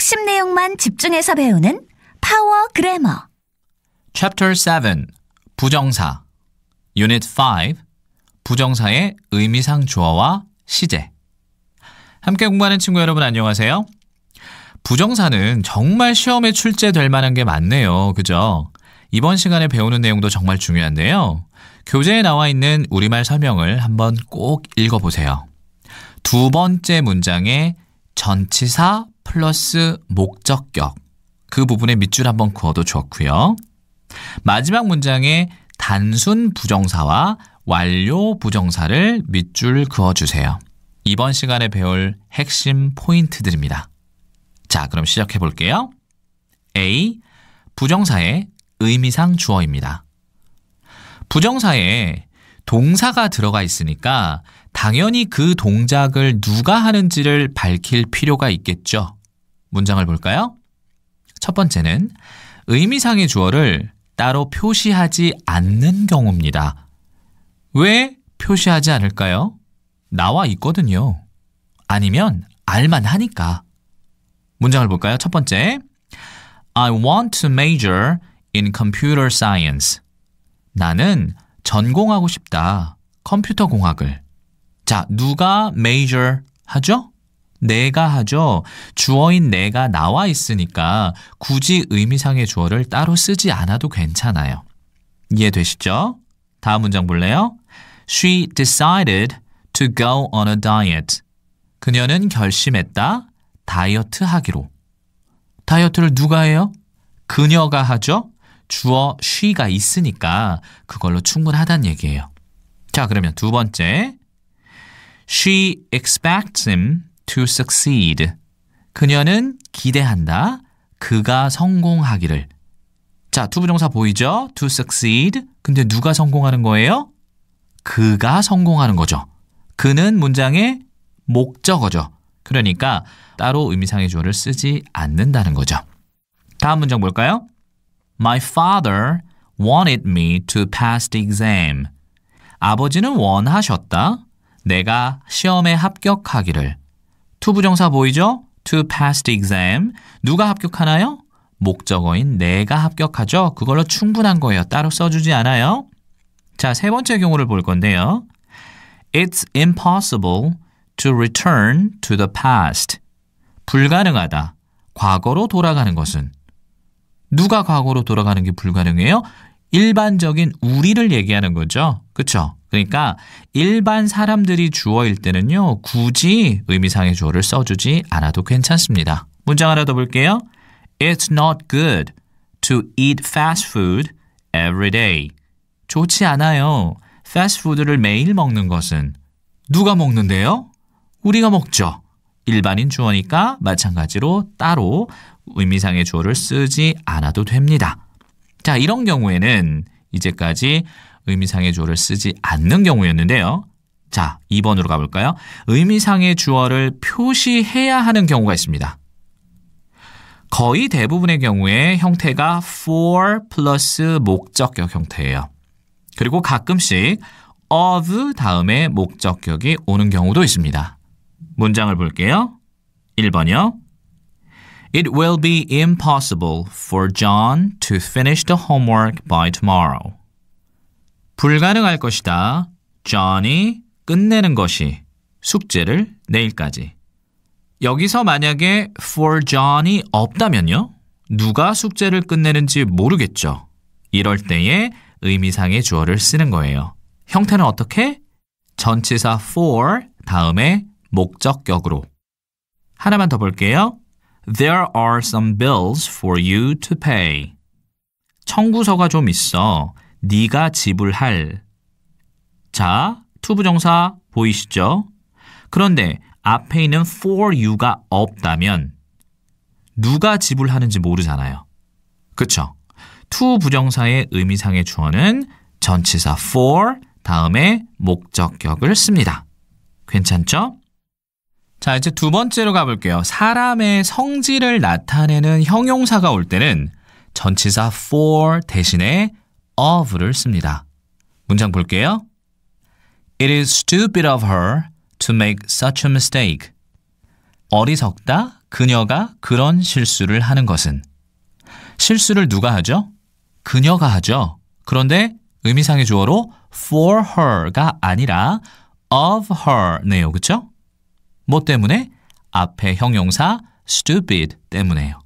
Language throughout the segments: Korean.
핵심 내용만 집중해서 배우는 파워 그래머. Chapter 7 부정사 Unit 5 부정사의 의미상 주어와 시제 함께 공부하는 친구 여러분 안녕하세요. 부정사는 정말 시험에 출제될 만한 게 많네요. 그죠? 이번 시간에 배우는 내용도 정말 중요한데요. 교재에 나와 있는 우리말 설명을 한번 꼭 읽어보세요. 두 번째 문장에 전치사 플러스 목적격 그 부분에 밑줄 한번 그어도 좋고요. 마지막 문장에 단순 부정사와 완료 부정사를 밑줄 그어주세요. 이번 시간에 배울 핵심 포인트들입니다. 자, 그럼 시작해 볼게요. A. 부정사의 의미상 주어입니다. 부정사에 동사가 들어가 있으니까 당연히 그 동작을 누가 하는지를 밝힐 필요가 있겠죠. 문장을 볼까요? 첫 번째는 의미상의 주어를 따로 표시하지 않는 경우입니다. 왜 표시하지 않을까요? 나와 있거든요. 아니면 알만 하니까. 문장을 볼까요? 첫 번째. I want to major in computer science. 나는 전공하고 싶다. 컴퓨터 공학을. 자, 누가 major 하죠? 내가 하죠. 주어인 내가 나와 있으니까 굳이 의미상의 주어를 따로 쓰지 않아도 괜찮아요. 이해되시죠? 다음 문장 볼래요? She decided to go on a diet. 그녀는 결심했다. 다이어트 하기로. 다이어트를 누가 해요? 그녀가 하죠? 주어 she가 있으니까 그걸로 충분하단 얘기예요. 자, 그러면 두 번째. She expects him to succeed. 그녀는 기대한다. 그가 성공하기를. 자, 투부정사 보이죠? to succeed. 근데 누가 성공하는 거예요? 그가 성공하는 거죠. 그는 문장의 목적어죠. 그러니까 따로 의미상의 주어를 쓰지 않는다는 거죠. 다음 문장 볼까요? My father wanted me to pass the exam. 아버지는 원하셨다. 내가 시험에 합격하기를. to 부정사 보이죠? to pass the exam. 누가 합격하나요? 목적어인 내가 합격하죠. 그걸로 충분한 거예요. 따로 써주지 않아요. 자, 세 번째 경우를 볼 건데요. It's impossible to return to the past. 불가능하다. 과거로 돌아가는 것은. 누가 과거로 돌아가는 게 불가능해요? 일반적인 우리를 얘기하는 거죠. 그쵸? 그러니까 일반 사람들이 주어일 때는요, 굳이 의미상의 주어를 써주지 않아도 괜찮습니다. 문장 하나 더 볼게요. It's not good to eat fast food every day. 좋지 않아요. 패스트푸드를 매일 먹는 것은 누가 먹는데요? 우리가 먹죠. 일반인 주어니까 마찬가지로 따로 의미상의 주어를 쓰지 않아도 됩니다. 자, 이런 경우에는 이제까지 의미상의 주어를 쓰지 않는 경우였는데요. 자, 2번으로 가볼까요? 의미상의 주어를 표시해야 하는 경우가 있습니다. 거의 대부분의 경우에 형태가 for 플러스 목적격 형태예요. 그리고 가끔씩 of 다음에 목적격이 오는 경우도 있습니다. 문장을 볼게요. 1번이요. It will be impossible for John to finish the homework by tomorrow. 불가능할 것이다. j o h n n 끝내는 것이 숙제를 내일까지. 여기서 만약에 for John이 없다면요? 누가 숙제를 끝내는지 모르겠죠. 이럴 때에 의미상의 주어를 쓰는 거예요. 형태는 어떻게? 전치사 for 다음에 목적격으로. 하나만 더 볼게요. There are some bills for you to pay. 청구서가 좀 있어. 네가 지불할. 자, 투부정사 보이시죠? 그런데 앞에 있는 for you가 없다면 누가 지불하는지 모르잖아요. 그쵸? 투 부정사의 의미상의 주어는 전치사 for 다음에 목적격을 씁니다. 괜찮죠? 자, 이제 두 번째로 가볼게요. 사람의 성질을 나타내는 형용사가 올 때는 전치사 for 대신에 of를 씁니다. 문장 볼게요. It is stupid of her to make such a mistake. 어리석다 그녀가 그런 실수를 하는 것은 실수를 누가 하죠? 그녀가 하죠. 그런데 의미상의 주어로 for her가 아니라 of her네요. 그쵸? 뭐 때문에? 앞에 형용사 stupid 때문에요.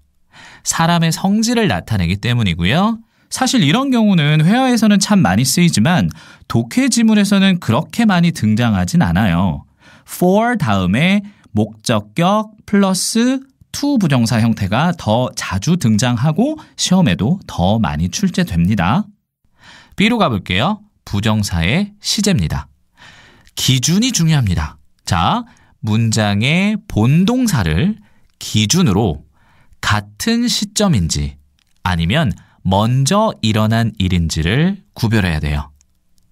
사람의 성질을 나타내기 때문이고요. 사실 이런 경우는 회화에서는 참 많이 쓰이지만 독해 지문에서는 그렇게 많이 등장하진 않아요. for 다음에 목적격 플러스 to 부정사 형태가 더 자주 등장하고 시험에도 더 많이 출제됩니다. B로 가볼게요. 부정사의 시제입니다. 기준이 중요합니다. 자, 문장의 본동사를 기준으로 같은 시점인지 아니면 먼저 일어난 일인지를 구별해야 돼요.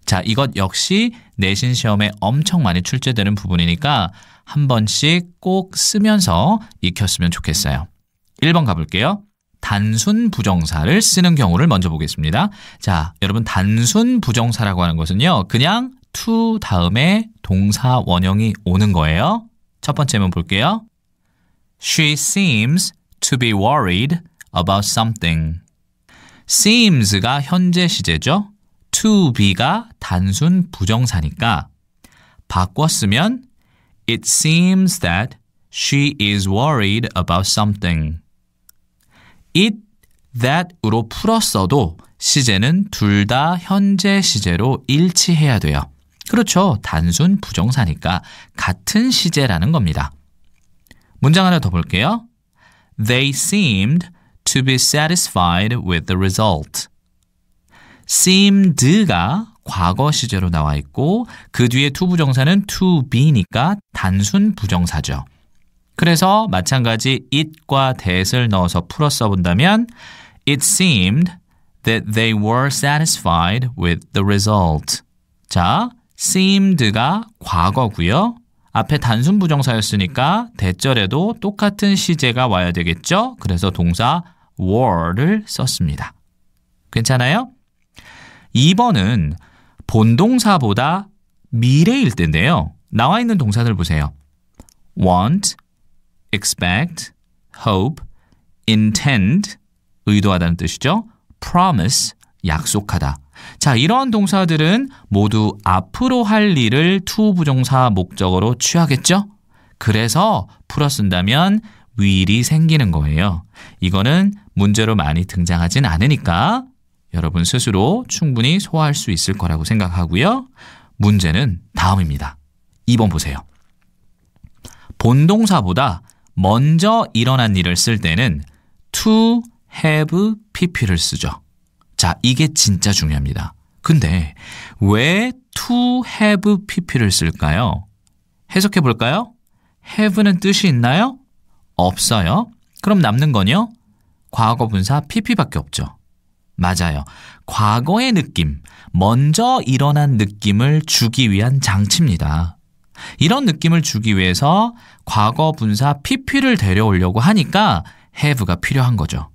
자, 이것 역시 내신 시험에 엄청 많이 출제되는 부분이니까 한 번씩 꼭 쓰면서 익혔으면 좋겠어요. 1번 가볼게요. 단순 부정사를 쓰는 경우를 먼저 보겠습니다. 자, 여러분 단순 부정사라고 하는 것은요. 그냥 to 다음에 동사 원형이 오는 거예요. 첫 번째만 볼게요. She seems to be worried about something. seems가 현재 시제죠. to be가 단순 부정사니까 바꿨으면 It seems that she is worried about something. it that으로 풀었어도 시제는 둘 다 현재 시제로 일치해야 돼요. 그렇죠. 단순 부정사니까 같은 시제라는 겁니다. 문장 하나 더 볼게요. They seemed to be satisfied with the result. seemed가 과거 시제로 나와 있고 그 뒤에 to 부정사는 to be니까 단순 부정사죠. 그래서 마찬가지 it과 that을 넣어서 풀어 써본다면 It seemed that they were satisfied with the result. 자, seemed가 과거고요. 앞에 단순 부정사였으니까 대절에도 똑같은 시제가 와야 되겠죠? 그래서 동사 were를 썼습니다. 괜찮아요? 2번은 본동사보다 미래일 때인데요. 나와 있는 동사들 보세요. want, expect, hope, intend 의도하다는 뜻이죠. promise 약속하다. 자, 이런 동사들은 모두 앞으로 할 일을 t 부정사 목적으로 취하겠죠? 그래서 풀어 쓴다면 위일이 생기는 거예요. 이거는 문제로 많이 등장하진 않으니까 여러분 스스로 충분히 소화할 수 있을 거라고 생각하고요. 문제는 다음입니다. 2번 보세요. 본동사보다 먼저 일어난 일을 쓸 때는 to have pp를 쓰죠. 자, 이게 진짜 중요합니다. 근데 왜 to have pp를 쓸까요? 해석해 볼까요? have는 뜻이 있나요? 없어요? 그럼 남는 건요? 과거 분사 pp밖에 없죠. 맞아요. 과거의 느낌, 먼저 일어난 느낌을 주기 위한 장치입니다. 이런 느낌을 주기 위해서 과거 분사 pp를 데려오려고 하니까 have가 필요한 거죠.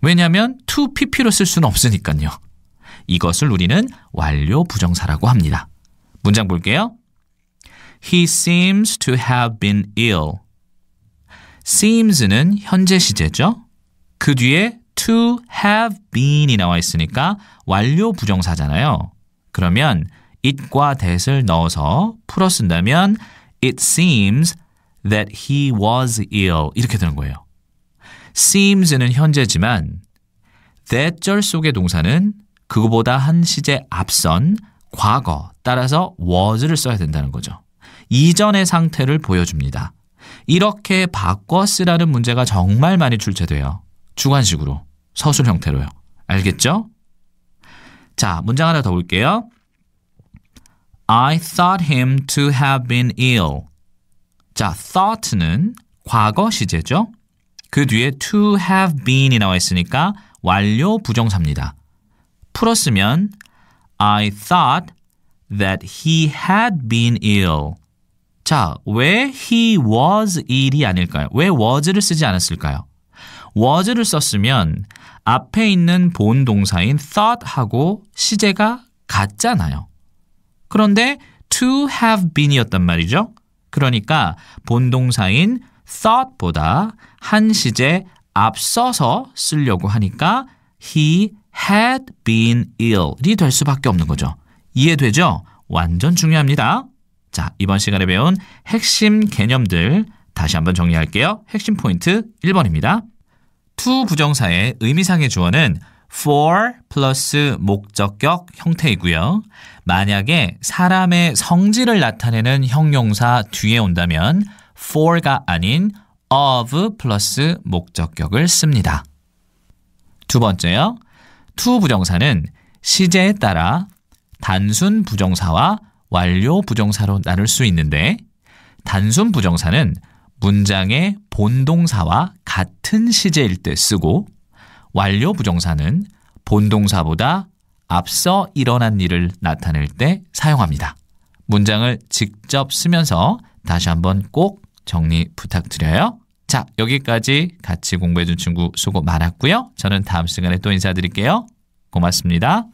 왜냐하면 to pp로 쓸 수는 없으니까요. 이것을 우리는 완료 부정사라고 합니다. 문장 볼게요. He seems to have been ill. seems는 현재 시제죠. 그 뒤에 to have been이 나와 있으니까 완료 부정사잖아요. 그러면 it과 that을 넣어서 풀어 쓴다면 it seems that he was ill 이렇게 되는 거예요. seems는 현재지만 that 절 속의 동사는 그거보다 한 시제 앞선 과거 따라서 was를 써야 된다는 거죠. 이전의 상태를 보여줍니다. 이렇게 바꿔 쓰라는 문제가 정말 많이 출제돼요. 주관식으로, 서술 형태로요. 알겠죠? 자, 문장 하나 더 볼게요. I thought him to have been ill. 자, thought는 과거 시제죠. 그 뒤에 to have been이 나와 있으니까 완료 부정사입니다. 풀었으면 I thought that he had been ill. 자, 왜 he was 일이 아닐까요? 왜 was를 쓰지 않았을까요? was를 썼으면 앞에 있는 본 동사인 thought하고 시제가 같잖아요. 그런데 to have been이었단 말이죠. 그러니까 본 동사인 thought보다 한 시제 앞서서 쓰려고 하니까 he had been ill이 될 수밖에 없는 거죠. 이해되죠? 완전 중요합니다. 자, 이번 시간에 배운 핵심 개념들 다시 한번 정리할게요. 핵심 포인트 1번입니다. to 부정사의 의미상의 주어는 for 플러스 목적격 형태이고요. 만약에 사람의 성질을 나타내는 형용사 뒤에 온다면 for가 아닌 of 플러스 목적격을 씁니다. 두 번째요. to 부정사는 시제에 따라 단순 부정사와 완료 부정사로 나눌 수 있는데 단순 부정사는 문장의 본동사와 같은 시제일 때 쓰고 완료 부정사는 본동사보다 앞서 일어난 일을 나타낼 때 사용합니다. 문장을 직접 쓰면서 다시 한번 꼭 정리 부탁드려요. 자, 여기까지 같이 공부해준 친구 수고 많았고요. 저는 다음 시간에 또 인사드릴게요. 고맙습니다.